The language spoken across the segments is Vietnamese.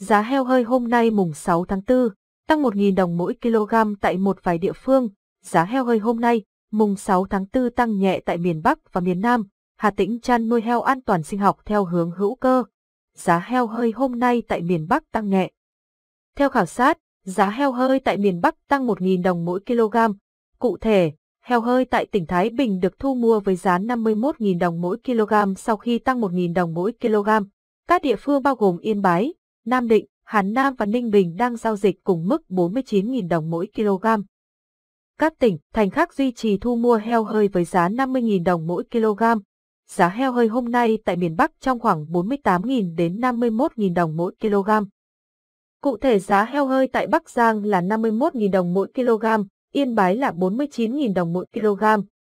Giá heo hơi hôm nay mùng 6 tháng 4, tăng 1.000 đồng mỗi kg tại một vài địa phương. Giá heo hơi hôm nay, mùng 6 tháng 4 tăng nhẹ tại miền Bắc và miền Nam. Hà Tĩnh chăn nuôi heo an toàn sinh học theo hướng hữu cơ. Giá heo hơi hôm nay tại miền Bắc tăng nhẹ. Theo khảo sát, giá heo hơi tại miền Bắc tăng 1.000 đồng mỗi kg. Cụ thể, heo hơi tại tỉnh Thái Bình được thu mua với giá 51.000 đồng mỗi kg sau khi tăng 1.000 đồng mỗi kg. Các địa phương bao gồm Yên Bái, Nam Định, Hà Nam và Ninh Bình đang giao dịch cùng mức 49.000 đồng mỗi kg. Các tỉnh, thành khác duy trì thu mua heo hơi với giá 50.000 đồng mỗi kg. Giá heo hơi hôm nay tại miền Bắc trong khoảng 48.000 đến 51.000 đồng mỗi kg. Cụ thể giá heo hơi tại Bắc Giang là 51.000 đồng mỗi kg, Yên Bái là 49.000 đồng mỗi kg,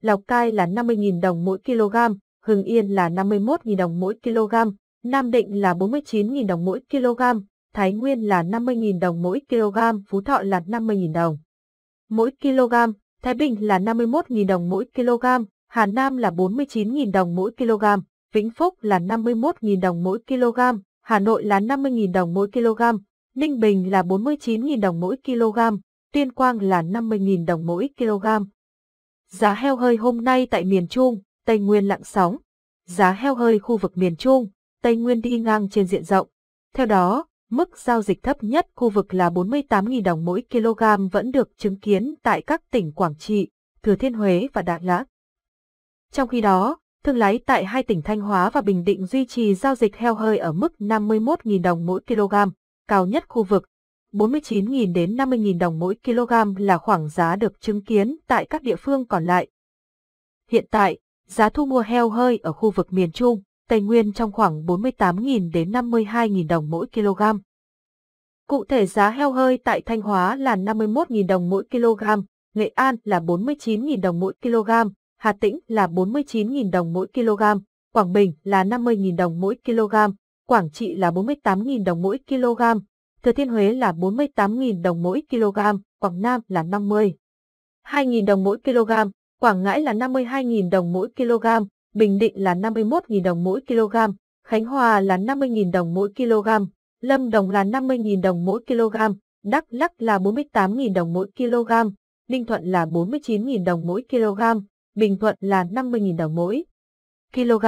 Lào Cai là 50.000 đồng mỗi kg, Hưng Yên là 51.000 đồng mỗi kg, Nam Định là 49.000 đồng mỗi kg, Thái Nguyên là 50.000 đồng mỗi kg, Phú Thọ là 50.000 đồng mỗi kg, Thái Bình là 51.000 đồng mỗi kg, Hà Nam là 49.000 đồng mỗi kg, Vĩnh Phúc là 51.000 đồng mỗi kg, Hà Nội là 50.000 đồng mỗi kg, Ninh Bình là 49.000 đồng mỗi kg, Tuyên Quang là 50.000 đồng mỗi kg. Giá heo hơi hôm nay tại miền Trung, Tây Nguyên lặng sóng. Giá heo hơi khu vực miền Trung, Tây Nguyên đi ngang trên diện rộng. Theo đó, mức giao dịch thấp nhất khu vực là 48.000 đồng mỗi kg vẫn được chứng kiến tại các tỉnh Quảng Trị, Thừa Thiên Huế và Đà Nẵng. Trong khi đó, thương lái tại hai tỉnh Thanh Hóa và Bình Định duy trì giao dịch heo hơi ở mức 51.000 đồng mỗi kg, cao nhất khu vực. 49.000 đến 50.000 đồng mỗi kg là khoảng giá được chứng kiến tại các địa phương còn lại. Hiện tại, giá thu mua heo hơi ở khu vực miền Trung, Tây Nguyên trong khoảng 48.000 đến 52.000 đồng mỗi kg. Cụ thể giá heo hơi tại Thanh Hóa là 51.000 đồng mỗi kg, Nghệ An là 49.000 đồng mỗi kg, Hà Tĩnh là 49.000 đồng mỗi kg, Quảng Bình là 50.000 đồng mỗi kg, Quảng Trị là 48.000 đồng mỗi kg, Thừa Thiên Huế là 48.000 đồng mỗi kg, Quảng Nam là 50. 2.000 đồng mỗi kg, Quảng Ngãi là 52.000 đồng mỗi kg, Bình Định là 51.000 đồng mỗi kg, Khánh Hòa là 50.000 đồng mỗi kg, Lâm Đồng là 50.000 đồng mỗi kg, Đắk Lắc là 48.000 đồng mỗi kg, Ninh Thuận là 49.000 đồng mỗi kg, Bình Thuận là 50.000 đồng mỗi kg.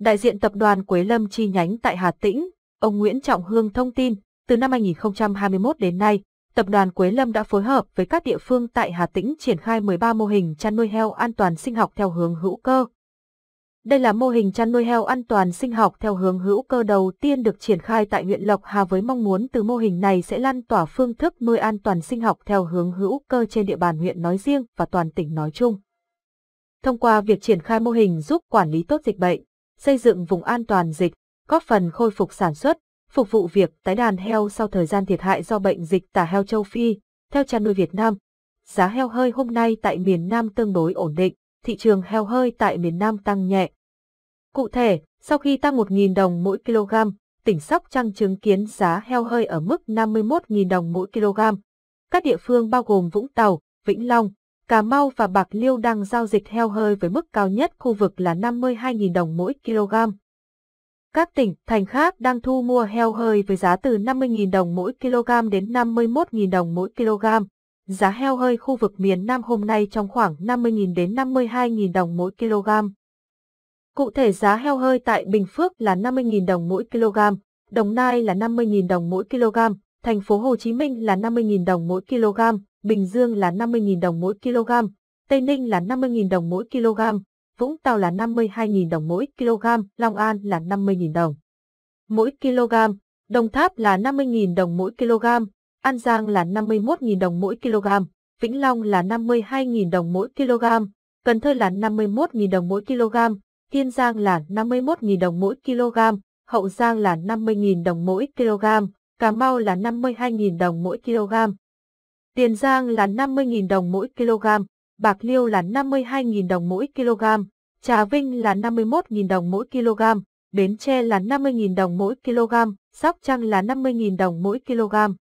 Đại diện tập đoàn Quế Lâm chi nhánh tại Hà Tĩnh, ông Nguyễn Trọng Hương thông tin, từ năm 2021 đến nay, tập đoàn Quế Lâm đã phối hợp với các địa phương tại Hà Tĩnh triển khai 13 mô hình chăn nuôi heo an toàn sinh học theo hướng hữu cơ, đây là mô hình chăn nuôi heo an toàn sinh học theo hướng hữu cơ đầu tiên được triển khai tại huyện Lộc Hà với mong muốn từ mô hình này sẽ lan tỏa phương thức nuôi an toàn sinh học theo hướng hữu cơ trên địa bàn huyện nói riêng và toàn tỉnh nói chung. Thông qua việc triển khai mô hình giúp quản lý tốt dịch bệnh, xây dựng vùng an toàn dịch, góp phần khôi phục sản xuất, phục vụ việc tái đàn heo sau thời gian thiệt hại do bệnh dịch tả heo châu Phi, theo chăn nuôi Việt Nam. Giá heo hơi hôm nay tại miền Nam tương đối ổn định thị trường heo hơi tại miền Nam tăng nhẹ. Cụ thể, sau khi tăng 1.000 đồng mỗi kg, tỉnh Sóc Trăng chứng kiến giá heo hơi ở mức 51.000 đồng mỗi kg. Các địa phương bao gồm Vũng Tàu, Vĩnh Long, Cà Mau và Bạc Liêu đang giao dịch heo hơi với mức cao nhất khu vực là 52.000 đồng mỗi kg. Các tỉnh, thành khác đang thu mua heo hơi với giá từ 50.000 đồng mỗi kg đến 51.000 đồng mỗi kg. Giá heo hơi khu vực miền Nam hôm nay trong khoảng 50.000 đến 52.000 đồng mỗi kg. Cụ thể giá heo hơi tại Bình Phước là 50.000 đồng mỗi kg, Đồng Nai là 50.000 đồng mỗi kg, thành phố Hồ Chí Minh là 50.000 đồng mỗi kg, Bình Dương là 50.000 đồng mỗi kg, Tây Ninh là 50.000 đồng mỗi kg, Vũng Tàu là 52.000 đồng mỗi kg, Long An là 50.000 đồng mỗi kg, Đồng Tháp là 50.000 đồng mỗi kg, An Giang là 51.000 đồng mỗi kg, Vĩnh Long là 52.000 đồng mỗi kg, Cần Thơ là 51.000 đồng mỗi kg, Kiên Giang là 51.000 đồng mỗi kg, Hậu Giang là 50.000 đồng mỗi kg, Cà Mau là 52.000 đồng mỗi kg. Tiền Giang là 50.000 đồng mỗi kg, Bạc Liêu là 52.000 đồng mỗi kg, Trà Vinh là 51.000 đồng mỗi kg, Bến Tre là 50.000 đồng mỗi kg, Sóc Trăng là 50.000 đồng mỗi kg.